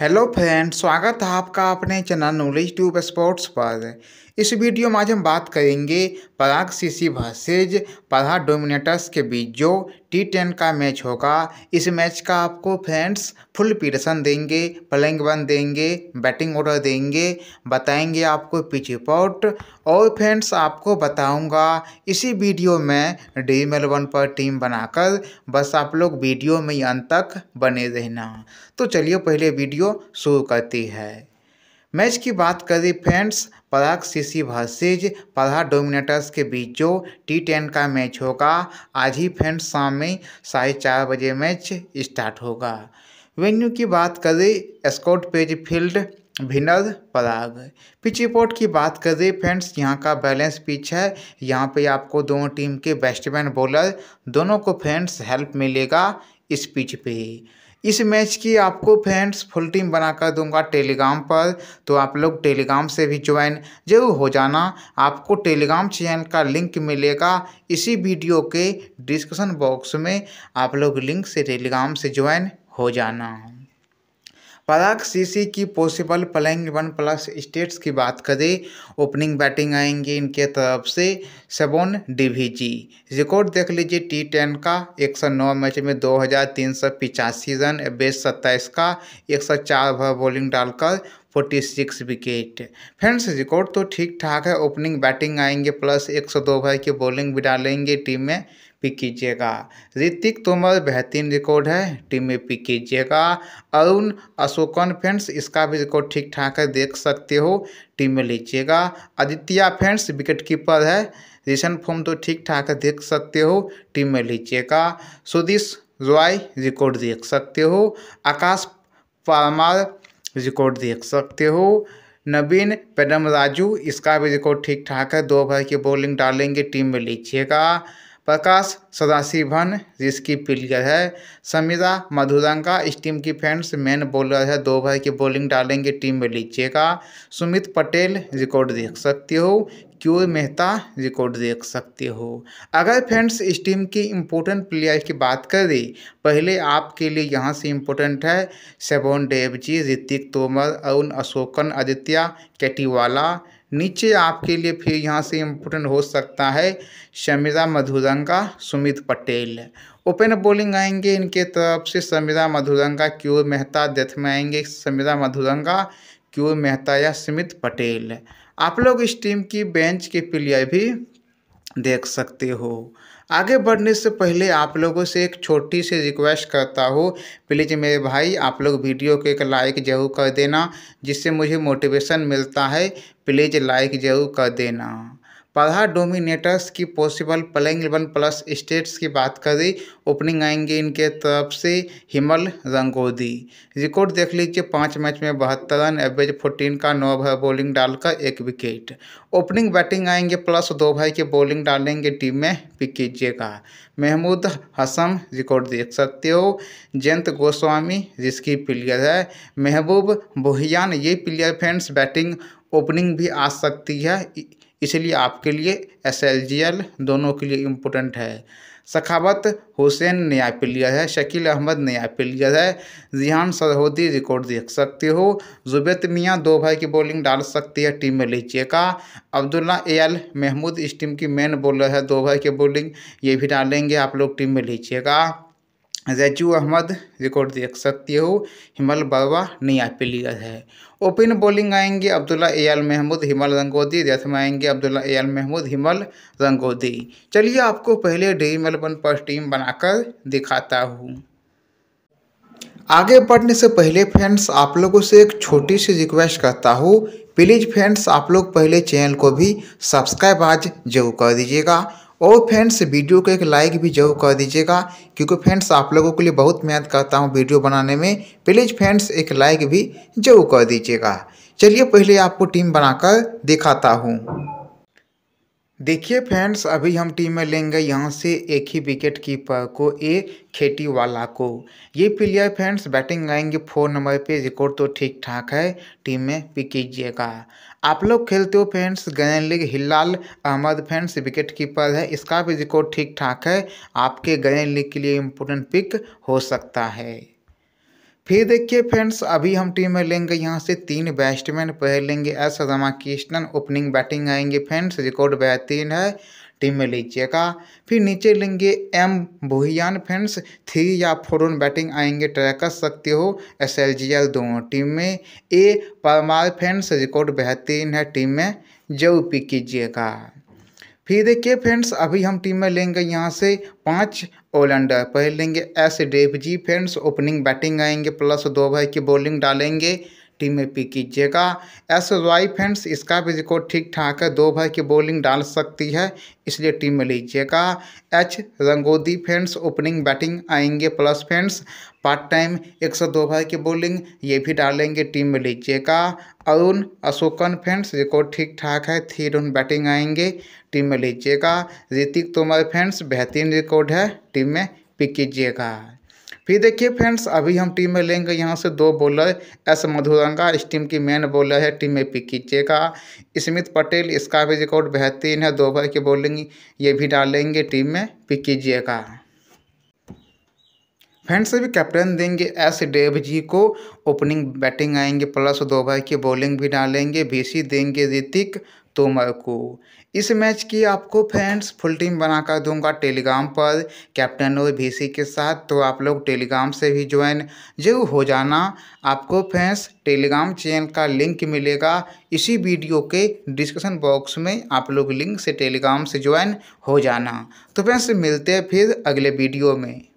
hello friend स्वागत है आपका अपने चैनल नॉलेज ट्यूब स्पोर्ट्स पर इस वीडियो में आज हम बात करेंगे Prague CC versus Prague Dominators के बीच जो टी टेन का मैच होगा इस मैच का आपको फ्रेंड्स फुल पीडसन देंगे प्लेइंग वन देंगे बैटिंग ऑर्डर देंगे बताएंगे आपको पिच रिपोर्ट और फ्रेंड्स आपको बताऊंगा इसी वीडियो में ड्रीम एलेवन पर टीम बनाकर बस आप लोग वीडियो में ही अंत तक बने रहना तो चलिए पहले वीडियो शुरू करती है मैच की बात करें फ्रेंड्स पराग भर्सिज परा डोमिनेटर्स के बीच जो टी टेन का मैच होगा आज ही फ्रेंड्स शाम में साढ़े चार बजे मैच स्टार्ट होगा वेन्यू की बात करें Scott Page Field Vinor Prague pitch report की बात करें फ्रेंड्स यहाँ का बैलेंस पिच है यहाँ पे आपको दोनों टीम के बैट्समैन बॉलर दोनों को फ्रेंड्स हेल्प मिलेगा इस पिच पे इस मैच की आपको फ्रेंड्स फुल टीम बना कर दूंगा टेलीग्राम पर तो आप लोग टेलीग्राम से भी ज्वाइन जरूर हो जाना आपको टेलीग्राम चैनल का लिंक मिलेगा इसी वीडियो के डिस्क्रिप्शन बॉक्स में आप लोग लिंक से टेलीग्राम से ज्वाइन हो जाना पराग सीसी की possible playing one plus stats की बात करें ओपनिंग बैटिंग आएंगे इनके तरफ से सेबोन डिवीजी रिकॉर्ड देख लीजिए टी टेन का एक सौ नौ मैच में दो हज़ार तीन सौ पिचासी रन बेस सत्ताईस का एक सौ चार भर बॉलिंग डालकर forty six wicket friends record तो ठीक ठाक है ओपनिंग बैटिंग आएंगे प्लस एक सौ दो भर की बॉलिंग भी डालेंगे टीम में पिक कीजिएगा ऋतिक तोमर बेहतरीन रिकॉर्ड है टीम में पिक कीजिएगा अरुण अशोकन फ्रेंड्स इसका भी रिकॉर्ड ठीक ठाक है देख सकते हो टीम में लीजिएगा आदित्य फ्रेंड्स विकेट कीपर है रिशन फॉर्म तो ठीक ठाक है देख सकते हो टीम में लीजिएगा सुदीश रॉय रिकॉर्ड देख सकते हो आकाश परमार रिकॉर्ड देख सकते हो नवीन पेडम राजू इसका भी रिकॉर्ड ठीक ठाक है दो भाई की बॉलिंग डालेंगे टीम में लीजिएगा प्रकाश सदाशिवन जिसकी फील्डर है समीरा मधुरंगा इस टीम की फ्रेंड्स मेन बॉलर है दो ओवर की बॉलिंग डालेंगे टीम में लीजिएगा सुमित पटेल रिकॉर्ड देख सकते हो क्यू मेहता रिकॉर्ड देख सकते हो अगर फ्रेंड्स इस टीम की इम्पोर्टेंट प्लेयर की बात करें पहले आपके लिए यहाँ से इम्पोर्टेंट है सेवन डेव जी ऋतिक तोमर अरुण अशोकन आदित्य केटीवाला नीचे आपके लिए फिर यहाँ से इम्पोर्टेंट हो सकता है शमिदा मधुरंगा सुमित पटेल ओपन बॉलिंग आएंगे इनके तरफ से समीरा मधुरंगा क्यूर मेहता डेथ में आएंगे समीरा मधुरंगा क्यूर मेहता या सुमित पटेल आप लोग इस टीम की बेंच के प्लेयर भी देख सकते हो आगे बढ़ने से पहले आप लोगों से एक छोटी सी रिक्वेस्ट करता हूँ प्लीज़ मेरे भाई आप लोग वीडियो को एक लाइक जरूर कर देना जिससे मुझे मोटिवेशन मिलता है प्लीज़ लाइक जरूर कर देना पढ़ा डोमिनेटर्स की possible playing eleven plus stats की बात करें ओपनिंग आएंगे इनके तरफ से हिमल रंगोदी रिकॉर्ड देख लीजिए पाँच मैच में बहत्तर रन एवरेज फोर्टीन का नौ ओवर बॉलिंग डालकर एक विकेट ओपनिंग बैटिंग आएंगे प्लस दो भाई की बॉलिंग डालेंगे टीम में पिक कीजिएगा महमूद हसम रिकॉर्ड देख सकते हो जयंत गोस्वामी जिसकी प्लेयर है महबूब बोहियान ये प्लेयर फ्रेंड्स बैटिंग ओपनिंग भी आ सकती है इसलिए आपके लिए एस दोनों के लिए इम्पोर्टेंट है सखावत हुसैन ने प्लेयर लिया है शकील अहमद ने प्लेयर लिया है जिहान सरहोदी रिकॉर्ड देख सकते हो जुबैत मियाँ दो भाई की बॉलिंग डाल सकती है टीम में लीजिएगा अब्दुल्ला एल महमूद इस टीम की मेन बॉलर है दो भाई की बॉलिंग ये भी डालेंगे आप लोग टीम में लीजिएगा जैजू अहमद रिकॉर्ड देख सकते हो हिमल बाबा नया प्लेयर है ओपन बॉलिंग आएंगे अब्दुल्ला एल महमूद हिमल रंगोदी रेथ में आएंगे अब्दुल्ला एल महमूद हिमल रंगोदी चलिए आपको पहले ड्रीम एलेवन पर टीम बनाकर दिखाता हूँ आगे बढ़ने से पहले फ्रेंड्स आप लोगों से एक छोटी सी रिक्वेस्ट करता हूँ प्लीज़ फ्रेंड्स आप लोग पहले चैनल को भी सब्सक्राइब आज जरूर कर दीजिएगा और फ्रेंड्स वीडियो को एक लाइक भी जरूर कर दीजिएगा क्योंकि फ्रेंड्स आप लोगों के लिए बहुत मेहनत करता हूँ वीडियो बनाने में प्लीज़ फ्रेंड्स एक लाइक भी जरूर कर दीजिएगा चलिए पहले आपको टीम बनाकर दिखाता हूँ देखिए फ्रेंड्स अभी हम टीम में लेंगे यहाँ से एक ही विकेट कीपर को ए खेटी वाला को ये प्लेयर फ्रेंड्स बैटिंग आएंगे फोर नंबर पे रिकॉर्ड तो ठीक ठाक है टीम में पिक कीजिएगा आप लोग खेलते हो friends grand league Hilal Ahmed friends wicket keeper है इसका भी रिकॉर्ड ठीक ठाक है आपके गैन लीग के लिए इम्पोर्टेंट पिक हो सकता है फिर देखिए फ्रेंड्स अभी हम टीम में लेंगे यहाँ से तीन बैट्समैन पहले लेंगे एस रामाकृष्णन ओपनिंग बैटिंग आएंगे फ्रेंड्स रिकॉर्ड बेहतरीन है टीम में लीजिएगा फिर नीचे लेंगे एम बोहियान friends three or four run batting आएंगे ट्राई कर सकते हो एस एल जी एल दोनों टीम में ए परमार फ्रेंड्स रिकॉर्ड बेहतरीन है टीम में जो पिक कीजिएगा फिर देखिए फ्रेंड्स अभी हम टीम में लेंगे यहाँ से पाँच ऑलराउंडर पहले लेंगे S Dave ji friends opening batting आएंगे प्लस दो भाई की बॉलिंग डालेंगे टीम में पिक कीजिएगा एस वाई फ्रेंड्स इसका भी रिकॉर्ड ठीक ठाक है दो भाई की बॉलिंग डाल सकती है इसलिए टीम में लीजिएगा H Rangodi friends opening batting आएंगे प्लस फ्रेंड्स पार्ट टाइम एक सौ दो भाई की बॉलिंग ये भी डालेंगे टीम में लीजिएगा अरुण अशोकन फ्रेंड्स रिकॉर्ड ठीक ठाक है थ्री रन बैटिंग आएंगे टीम में लीजिएगा ऋतिक तोमर फ्रेंड्स बेहतरीन रिकॉर्ड है टीम में पिक कीजिएगा फिर देखिए फ्रेंड्स अभी हम टीम में लेंगे यहाँ से दो बॉलर एस मधुरंगा इस टीम की मेन बॉलर है टीम में पिकी चेका स्मित पटेल इसका भी रिकॉर्ड बेहतरीन है दो भर की बॉलिंग ये भी डालेंगे टीम में पिकी जे का फ्रेंड्स अभी कैप्टन देंगे एस डेव जी को ओपनिंग बैटिंग आएंगे प्लस दो ओवर की बॉलिंग भी डालेंगे बी देंगे ऋतिक तोमर को इस मैच की आपको फ्रेंड्स फुल टीम बनाकर दूंगा टेलीग्राम पर कैप्टन और भीसी के साथ तो आप लोग टेलीग्राम से भी ज्वाइन जरूर हो जाना आपको फ्रेंड्स टेलीग्राम चैनल का लिंक मिलेगा इसी वीडियो के डिस्क्रिप्शन बॉक्स में आप लोग लिंक से टेलीग्राम से ज्वाइन हो जाना तो फ्रेंड्स मिलते हैं फिर अगले वीडियो में